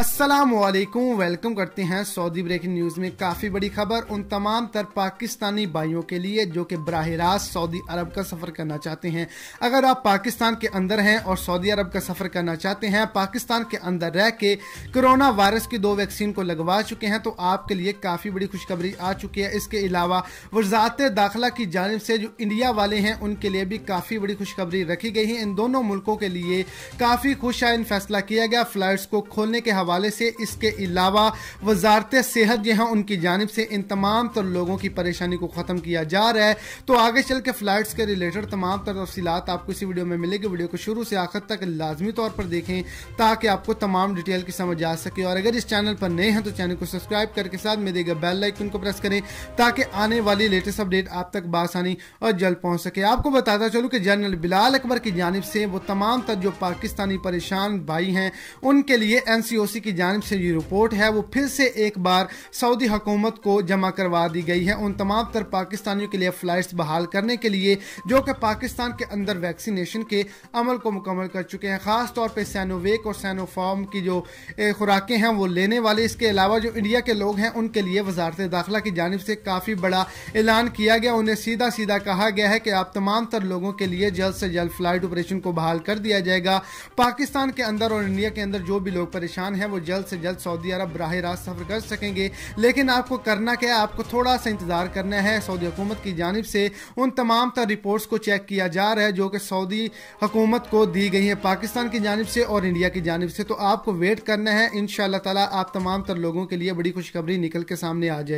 Aslam welcome करते हैं Saudi breaking news में काफ़ी बड़ी खबर उन तमाम तर पाकिस्तानी भाइयों के लिए जो कि बरह रास्त सऊदी अरब का सफ़र करना चाहते हैं अगर आप पाकिस्तान के अंदर हैं और सऊदी अरब का सफ़र करना चाहते हैं पाकिस्तान के अंदर रह के कोरोना वायरस की दो वैक्सीन को लगवा चुके हैं तो आपके लिए काफ़ी बड़ी खुशखबरी आ चुकी है इसके अलावा वजात दाखिला की जानब से जो इंडिया वाले हैं उनके लिए भी काफ़ी बड़ी खुशखबरी रखी गई है इन दोनों मुल्कों के लिए काफ़ी खुश आयन फैसला किया गया फ्लाइट्स को खोलने के हवाले से इसके अलावा वजारत सेहत जो है उनकी जानब से इन तमाम तर लोगों की परेशानी को ख़त्म किया जा रहा है तो आगे चल के फ़्लाइट्स के रिलेटेड तमाम तर तफसीत आपको इसी वीडियो में मिलेगी वीडियो को शुरू से आखिर तक लाजमी तौर पर देखें ताकि आपको तमाम डिटेल की समझ आ सके और अगर इस चैनल पर नए हैं तो चैनल को सब्सक्राइब करके साथ में देगा बेल लाइकन को प्रेस करें ताकि आने वाली लेटेस्ट अपडेट आप तक बासानी और जल्द पहुंच सके आपको बताता चलूँ कि जनरल बिलाल अकबर की जानब से वो तमाम तर जो पाकिस्तानी परेशान भाई हैं उनके लिए एन सी ओ यूसी की जानब से ये रिपोर्ट है वो फिर से एक बार सऊदी हुकूमत को जमा करवा दी गई है उन तमाम तर पाकिस्तानियों के लिए फ्लाइट बहाल करने के लिए जो कि पाकिस्तान के अंदर वैक्सीनेशन के अमल को मुकम्मल कर चुके हैं ख़ास तौर पर सैनोवेक और सैनोफॉर्म की जो खुराकें हैं वो लेने वाले इसके अलावा जो इंडिया के लोग हैं उनके लिए वजारत दाखिला की जानब से काफ़ी बड़ा ऐलान किया गया उन्हें सीधा सीधा कहा गया है कि आप तमाम तर लोगों के लिए जल्द से जल्द फ़्लाइट ऑपरेशन को बहाल कर दिया जाएगा पाकिस्तान के अंदर और इंडिया के अंदर जो भी लोग परेशान हैं हैं वो जल्द से जल्द सऊदी अरब बरह रास्त सफ़र कर सकेंगे लेकिन आपको करना क्या आपको थोड़ा सा इंतज़ार करना है सऊदी हुकूमत की जानब से उन तमाम तर रिपोर्ट्स को चेक किया जा रहा है जो कि सऊदी हुकूमत को दी गई है पाकिस्तान की जानब से और इंडिया की जानब से तो आपको वेट करना है इन शाह आप तमाम तर लोगों के लिए बड़ी खुशखबरी निकल के सामने आ जाए